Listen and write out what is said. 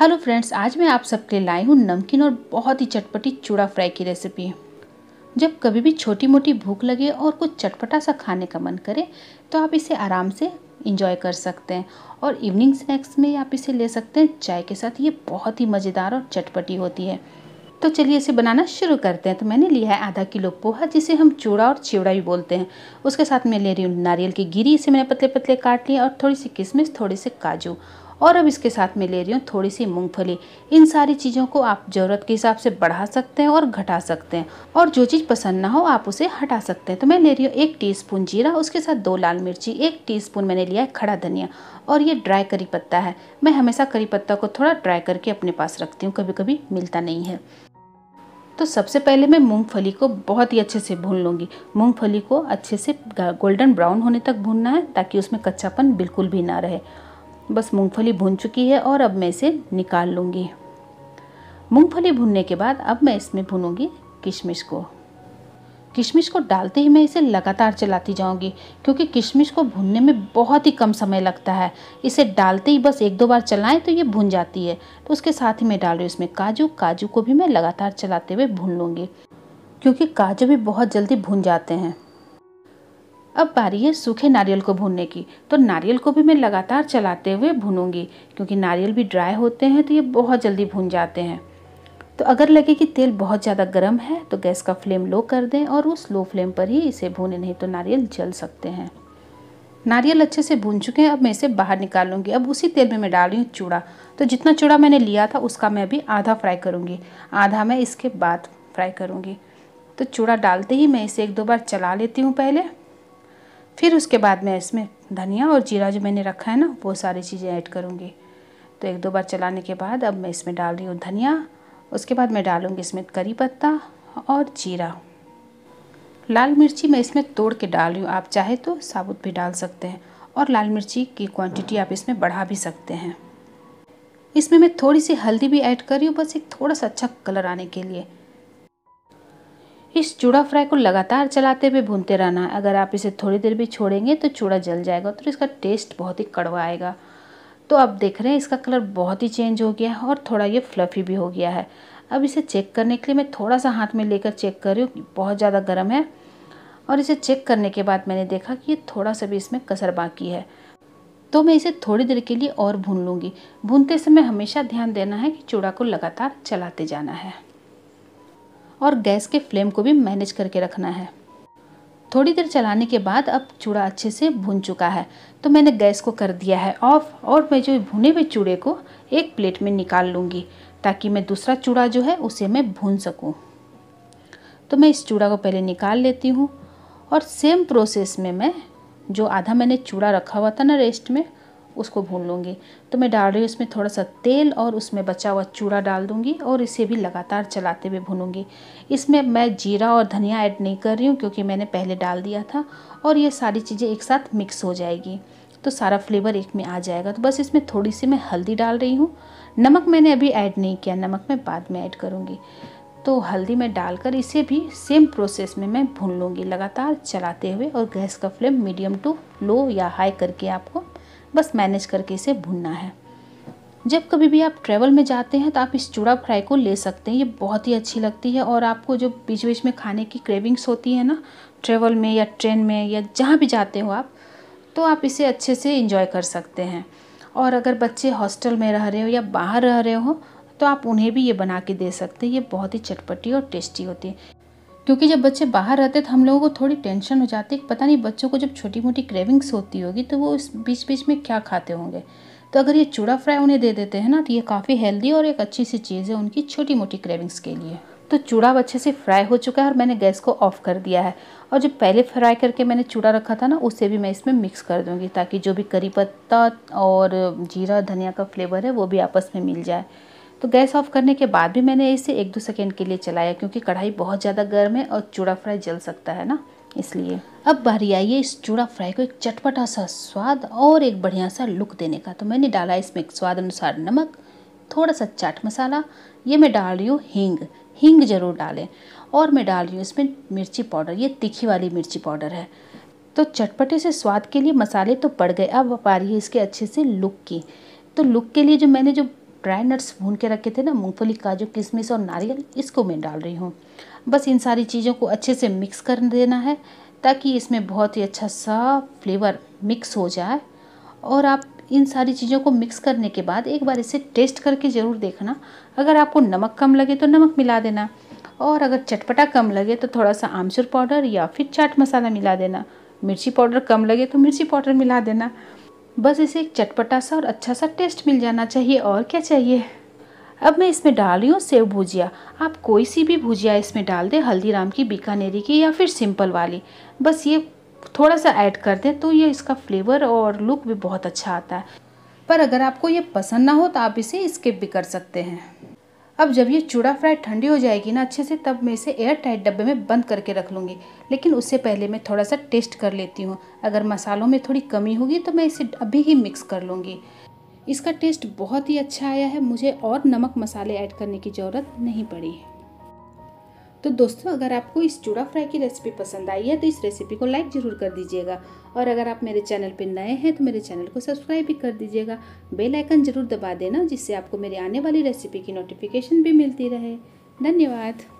hello friends आज मैं आप सबके लिए लाई हूँ नमकीन और बहुत ही चटपटी चूड़ा फ्राई की रेसिपी जब कभी भी छोटी मोटी भूख लगे और कुछ चटपटा सा खाने का मन करे तो आप इसे आराम से इंजॉय कर सकते हैं और इवनिंग स्नैक्स में आप इसे ले सकते हैं चाय के साथ ये बहुत ही मज़ेदार और चटपटी होती है तो चलिए इसे बनाना शुरू करते हैं तो मैंने लिया है आधा किलो पोहा जिसे हम चूड़ा और चिवड़ा भी बोलते हैं उसके साथ मैं ले रही हूँ नारियल की गिरी इसे मैंने पतले पतले काट लिए और थोड़ी सी किशमिश थोड़े से काजू और अब इसके साथ में ले रही हूँ थोड़ी सी मूँगफली इन सारी चीज़ों को आप ज़रूरत के हिसाब से बढ़ा सकते हैं और घटा सकते हैं और जो चीज़ पसंद ना हो आप उसे हटा सकते हैं तो मैं ले रही हूँ एक टीस्पून जीरा उसके साथ दो लाल मिर्ची एक टीस्पून मैंने लिया है खड़ा धनिया और ये ड्राई करी पत्ता है मैं हमेशा करी पत्ता को थोड़ा ड्राई करके अपने पास रखती हूँ कभी कभी मिलता नहीं है तो सबसे पहले मैं मूंगफली को बहुत ही अच्छे से भून लूँगी मूंगफली को अच्छे से गोल्डन ब्राउन होने तक भूनना है ताकि उसमें कच्चापन बिल्कुल भी ना रहे बस मूंगफली भुन चुकी है और अब मैं इसे निकाल लूँगी मूंगफली भुनने के बाद अब मैं इसमें भूनूंगी किशमिश को किशमिश को डालते ही मैं इसे लगातार चलाती जाऊंगी क्योंकि किशमिश को भुनने में बहुत ही कम समय लगता है इसे डालते ही बस एक दो बार चलाएं तो ये भुन जाती है तो उसके साथ ही मैं डाल रही हूँ इसमें काजू काजू को भी मैं लगातार चलाते हुए भून लूँगी क्योंकि काजू भी बहुत जल्दी भून जाते हैं अब बारी है सूखे नारियल को भूनने की तो नारियल को भी मैं लगातार चलाते हुए भूनूंगी क्योंकि नारियल भी ड्राई होते हैं तो ये बहुत जल्दी भून जाते हैं तो अगर लगे कि तेल बहुत ज़्यादा गर्म है तो गैस का फ्लेम लो कर दें और उस लो फ्लेम पर ही इसे भूने नहीं तो नारियल जल सकते हैं नारियल अच्छे से भून चुके हैं अब मैं इसे बाहर निकालूंगी अब उसी तेल में मैं डाल रही हूँ चूड़ा तो जितना चूड़ा मैंने लिया था उसका मैं अभी आधा फ्राई करूँगी आधा मैं इसके बाद फ्राई करूँगी तो चूड़ा डालते ही मैं इसे एक दो बार चला लेती हूँ पहले फिर उसके बाद मैं इसमें धनिया और जीरा जो मैंने रखा है ना वो सारी चीज़ें ऐड करूँगी तो एक दो बार चलाने के बाद अब मैं इसमें डाल रही हूँ धनिया उसके बाद मैं डालूँगी इसमें करी पत्ता और जीरा लाल मिर्ची मैं इसमें तोड़ के डाल रही हूँ आप चाहे तो साबुत भी डाल सकते हैं और लाल मिर्ची की क्वांटिटी आप इसमें बढ़ा भी सकते हैं इसमें मैं थोड़ी सी हल्दी भी ऐड कर रही हूँ बस एक थोड़ा सा अच्छा कलर आने के लिए इस चूड़ा फ्राई को लगातार चलाते हुए भूनते रहना है अगर आप इसे थोड़ी देर भी छोड़ेंगे तो चूड़ा जल जाएगा तो इसका टेस्ट बहुत ही कड़वा आएगा तो आप देख रहे हैं इसका कलर बहुत ही चेंज हो गया है और थोड़ा ये फ्लफ़ी भी हो गया है अब इसे चेक करने के लिए मैं थोड़ा सा हाथ में लेकर चेक कर रही हूँ बहुत ज़्यादा गर्म है और इसे चेक करने के बाद मैंने देखा कि ये थोड़ा सा भी इसमें कसर बाकी है तो मैं इसे थोड़ी देर के लिए और भून लूँगी भूनते समय हमेशा ध्यान देना है कि चूड़ा को लगातार चलाते जाना है और गैस के फ्लेम को भी मैनेज करके रखना है थोड़ी देर चलाने के बाद अब चूड़ा अच्छे से भून चुका है तो मैंने गैस को कर दिया है ऑफ और मैं जो भुने हुए चूड़े को एक प्लेट में निकाल लूँगी ताकि मैं दूसरा चूड़ा जो है उसे मैं भून सकूँ तो मैं इस चूड़ा को पहले निकाल लेती हूँ और सेम प्रोसेस में मैं जो आधा मैंने चूड़ा रखा हुआ था ना रेस्ट में उसको भून लूँगी तो मैं डाल रही हूँ इसमें थोड़ा सा तेल और उसमें बचा हुआ चूड़ा डाल दूँगी और इसे भी लगातार चलाते हुए भूनूँगी इसमें मैं जीरा और धनिया ऐड नहीं कर रही हूँ क्योंकि मैंने पहले डाल दिया था और ये सारी चीज़ें एक साथ मिक्स हो जाएगी तो सारा फ्लेवर एक में आ जाएगा तो बस इसमें थोड़ी सी मैं हल्दी डाल रही हूँ नमक मैंने अभी ऐड नहीं किया नमक मैं बाद में ऐड करूँगी तो हल्दी में डालकर इसे भी सेम प्रोसेस में मैं भून लूँगी लगातार चलाते हुए और गैस का फ्लेम मीडियम टू लो या हाई करके आपको बस मैनेज करके इसे भूनना है जब कभी भी आप ट्रैवल में जाते हैं तो आप इस चूड़ा फ्राई को ले सकते हैं ये बहुत ही अच्छी लगती है और आपको जो बीच बीच में खाने की क्रेविंग्स होती है ना ट्रैवल में या ट्रेन में या जहाँ भी जाते हो आप तो आप इसे अच्छे से इंजॉय कर सकते हैं और अगर बच्चे हॉस्टल में रह रहे हो या बाहर रह रहे हो तो आप उन्हें भी ये बना के दे सकते हैं ये बहुत ही चटपटी और टेस्टी होती है क्योंकि जब बच्चे बाहर रहते तो हम लोगों को थोड़ी टेंशन हो जाती है पता नहीं बच्चों को जब छोटी मोटी क्रेविंग्स होती होगी तो वो इस बीच बीच में क्या खाते होंगे तो अगर ये चूड़ा फ्राई उन्हें दे देते हैं ना तो ये काफ़ी हेल्दी और एक अच्छी सी चीज़ है उनकी छोटी मोटी क्रेविंग्स के लिए तो चूड़ा अच्छे से फ्राई हो चुका है और मैंने गैस को ऑफ़ कर दिया है और जो पहले फ्राई करके मैंने चूड़ा रखा था ना उसे भी मैं इसमें मिक्स कर दूँगी ताकि जो भी करी पत्ता और जीरा धनिया का फ्लेवर है वो भी आपस में मिल जाए तो गैस ऑफ करने के बाद भी मैंने इसे एक दो सेकेंड के लिए चलाया क्योंकि कढ़ाई बहुत ज़्यादा गर्म है और चूड़ा फ्राई जल सकता है ना इसलिए अब बारी आई है इस चूड़ा फ्राई को एक चटपटा सा स्वाद और एक बढ़िया सा लुक देने का तो मैंने डाला इसमें एक स्वाद अनुसार नमक थोड़ा सा चाट मसाला ये मैं डाल रही हूँ हींग हींग ज़रूर डालें और मैं डाल रही हूँ इसमें मिर्ची पाउडर ये तीखी वाली मिर्ची पाउडर है तो चटपटे से स्वाद के लिए मसाले तो पड़ गए अब आ रही है इसके अच्छे से लुक की तो लुक के लिए जो मैंने जो ड्राई नट्स भून के रखे थे ना मूंगफली काजू किशमिश और नारियल इसको मैं डाल रही हूँ बस इन सारी चीज़ों को अच्छे से मिक्स कर देना है ताकि इसमें बहुत ही अच्छा सा फ्लेवर मिक्स हो जाए और आप इन सारी चीज़ों को मिक्स करने के बाद एक बार इसे टेस्ट करके ज़रूर देखना अगर आपको नमक कम लगे तो नमक मिला देना और अगर चटपटा कम लगे तो थोड़ा सा आमचूर पाउडर या फिर चाट मसाला मिला देना मिर्ची पाउडर कम लगे तो मिर्ची पाउडर मिला देना बस इसे एक चटपटा सा और अच्छा सा टेस्ट मिल जाना चाहिए और क्या चाहिए अब मैं इसमें डाल रही हूँ सेव भुजिया आप कोई सी भी भुजिया इसमें डाल दें हल्दीराम की बीकानेरी की या फिर सिंपल वाली बस ये थोड़ा सा ऐड कर दें तो ये इसका फ्लेवर और लुक भी बहुत अच्छा आता है पर अगर आपको ये पसंद ना हो तो आप इसे स्किप भी कर सकते हैं अब जब ये चूड़ा फ्राई ठंडी हो जाएगी ना अच्छे से तब मैं इसे एयर टाइट डब्बे में बंद करके रख लूँगी लेकिन उससे पहले मैं थोड़ा सा टेस्ट कर लेती हूँ अगर मसालों में थोड़ी कमी होगी तो मैं इसे अभी ही मिक्स कर लूँगी इसका टेस्ट बहुत ही अच्छा आया है मुझे और नमक मसाले ऐड करने की ज़रूरत नहीं पड़ी है तो दोस्तों अगर आपको इस चूड़ा फ्राई की रेसिपी पसंद आई है तो इस रेसिपी को लाइक ज़रूर कर दीजिएगा और अगर आप मेरे चैनल पर नए हैं तो मेरे चैनल को सब्सक्राइब भी कर दीजिएगा बेल आइकन ज़रूर दबा देना जिससे आपको मेरी आने वाली रेसिपी की नोटिफिकेशन भी मिलती रहे धन्यवाद